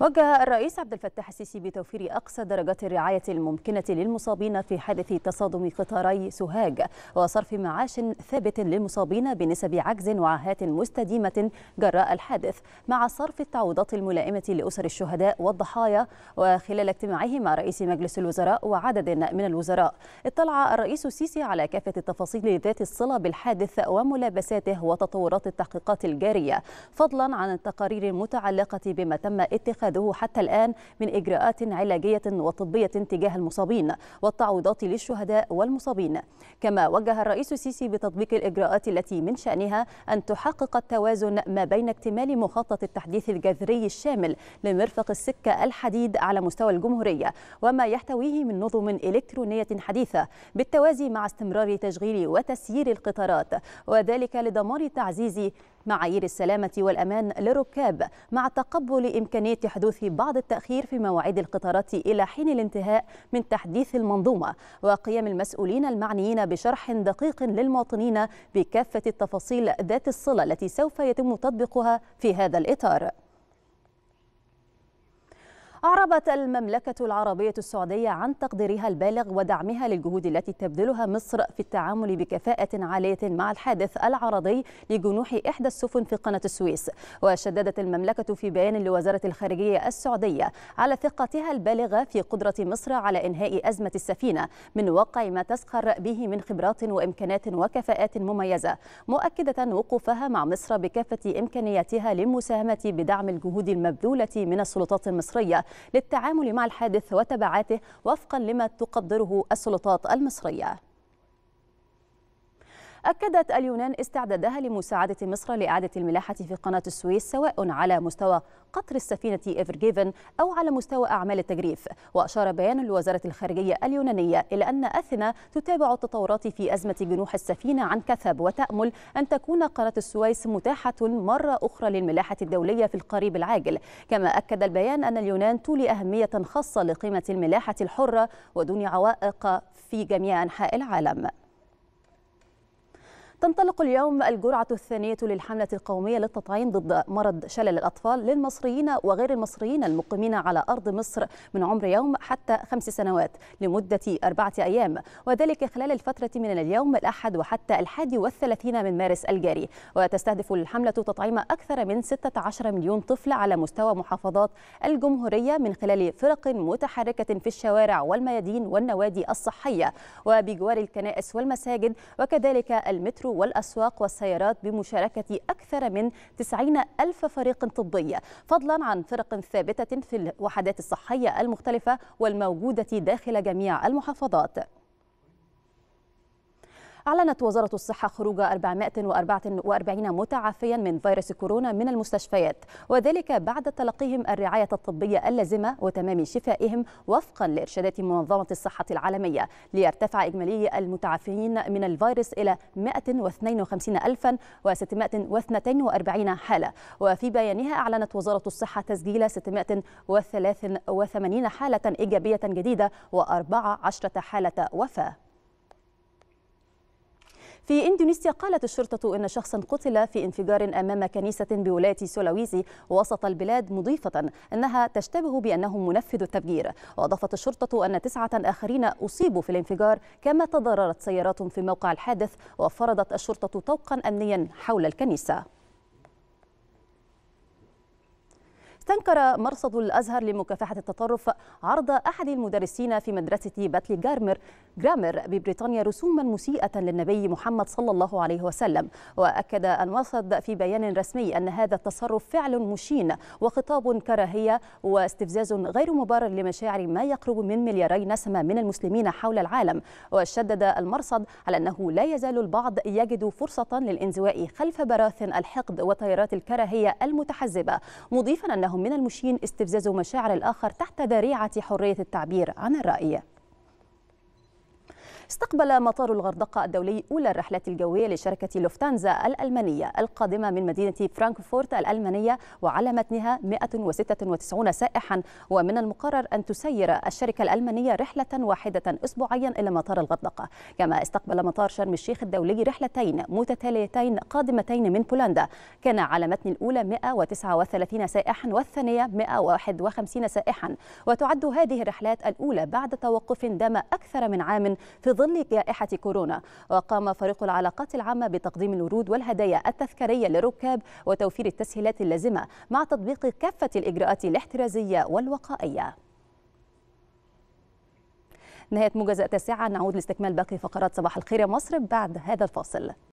وجه الرئيس عبد الفتاح السيسي بتوفير أقصى درجات الرعاية الممكنة للمصابين في حادث تصادم قطاري سوهاج وصرف معاش ثابت للمصابين بنسب عجز وعاهات مستديمة جراء الحادث مع صرف التعويضات الملائمة لأسر الشهداء والضحايا وخلال اجتماعه مع رئيس مجلس الوزراء وعدد من الوزراء اطلع الرئيس السيسي على كافة التفاصيل ذات الصلة بالحادث وملابساته وتطورات التحقيقات الجارية فضلا عن التقارير المتعلقة بما تم اتخاذ اتخذه حتى الآن من إجراءات علاجية وطبية تجاه المصابين والتعويضات للشهداء والمصابين كما وجه الرئيس السيسي بتطبيق الإجراءات التي من شأنها أن تحقق التوازن ما بين اكتمال مخطط التحديث الجذري الشامل لمرفق السكة الحديد على مستوى الجمهورية وما يحتويه من نظم إلكترونية حديثة بالتوازي مع استمرار تشغيل وتسيير القطارات وذلك لضمان تعزيز معايير السلامة والأمان للركاب مع تقبل إمكانية حدوث بعض التأخير في مواعيد القطارات إلى حين الانتهاء من تحديث المنظومة وقيام المسؤولين المعنيين بشرح دقيق للمواطنين بكافة التفاصيل ذات الصلة التي سوف يتم تطبيقها في هذا الإطار أعربت المملكة العربية السعودية عن تقديرها البالغ ودعمها للجهود التي تبذلها مصر في التعامل بكفاءة عالية مع الحادث العرضي لجنوح إحدى السفن في قناة السويس وشددت المملكة في بيان لوزارة الخارجية السعودية على ثقتها البالغة في قدرة مصر على إنهاء أزمة السفينة من واقع ما تسخر به من خبرات وإمكانات وكفاءات مميزة مؤكدة وقوفها مع مصر بكافة إمكانياتها للمساهمة بدعم الجهود المبذولة من السلطات المصرية للتعامل مع الحادث وتبعاته وفقا لما تقدره السلطات المصرية أكدت اليونان استعدادها لمساعدة مصر لإعادة الملاحة في قناة السويس سواء على مستوى قطر السفينة جيفن أو على مستوى أعمال التجريف وأشار بيان لوزارة الخارجية اليونانية إلى أن أثينا تتابع التطورات في أزمة جنوح السفينة عن كثب وتأمل أن تكون قناة السويس متاحة مرة أخرى للملاحة الدولية في القريب العاجل كما أكد البيان أن اليونان تولي أهمية خاصة لقيمة الملاحة الحرة ودون عوائق في جميع أنحاء العالم تنطلق اليوم الجرعة الثانية للحملة القومية للتطعيم ضد مرض شلل الأطفال للمصريين وغير المصريين المقيمين على أرض مصر من عمر يوم حتى خمس سنوات لمدة أربعة أيام وذلك خلال الفترة من اليوم الأحد وحتى الحادي والثلاثين من مارس الجاري وتستهدف الحملة تطعيم أكثر من 16 مليون طفل على مستوى محافظات الجمهورية من خلال فرق متحركة في الشوارع والميادين والنوادي الصحية وبجوار الكنائس والمساجد وكذلك المترو المترو والأسواق والسيارات بمشاركة أكثر من 90 ألف فريق طبي فضلا عن فرق ثابتة في الوحدات الصحية المختلفة والموجودة داخل جميع المحافظات أعلنت وزارة الصحة خروج 444 متعافيا من فيروس كورونا من المستشفيات وذلك بعد تلقيهم الرعاية الطبية اللازمة وتمام شفائهم وفقا لإرشادات منظمة الصحة العالمية ليرتفع إجمالي المتعافين من الفيروس إلى 152642 حالة وفي بيانها أعلنت وزارة الصحة تسجيل 683 حالة إيجابية جديدة و14 حالة وفاة في إندونيسيا قالت الشرطة إن شخصا قتل في انفجار أمام كنيسة بولاية سولاويزي وسط البلاد مضيفة أنها تشتبه بأنه منفذ التفجير وأضافت الشرطة أن تسعة آخرين أصيبوا في الانفجار كما تضررت سيارات في موقع الحادث وفرضت الشرطة طوقا أمنيا حول الكنيسة استنكر مرصد الأزهر لمكافحة التطرف عرض أحد المدرسين في مدرسة باتلي جارمر جرامر ببريطانيا رسوما مسيئة للنبي محمد صلى الله عليه وسلم وأكد المرصد في بيان رسمي أن هذا التصرف فعل مشين وخطاب كراهية واستفزاز غير مبرر لمشاعر ما يقرب من ملياري نسمة من المسلمين حول العالم وشدد المرصد على أنه لا يزال البعض يجد فرصة للانزواء خلف براثن الحقد وتيارات الكراهية المتحزبة مضيفا أنه من المشين استفزاز مشاعر الآخر تحت ذريعة حرية التعبير عن الرأي استقبل مطار الغردقة الدولي أولى الرحلات الجوية لشركة لوفتانزا الألمانية القادمة من مدينة فرانكفورت الألمانية وعلى متنها 196 سائحا ومن المقرر أن تسير الشركة الألمانية رحلة واحدة أسبوعيا إلى مطار الغردقة كما استقبل مطار شرم الشيخ الدولي رحلتين متتاليتين قادمتين من بولندا كان على متن الأولى 139 سائحا والثانية 151 سائحا وتعد هذه الرحلات الأولى بعد توقف دام أكثر من عام في ظل جائحة كورونا وقام فريق العلاقات العامة بتقديم الورود والهدايا التذكارية للركاب وتوفير التسهيلات اللازمة مع تطبيق كافة الإجراءات الاحترازية والوقائية نهاية موجز التاسعة نعود لاستكمال باقي فقرات صباح الخير يا مصر بعد هذا الفاصل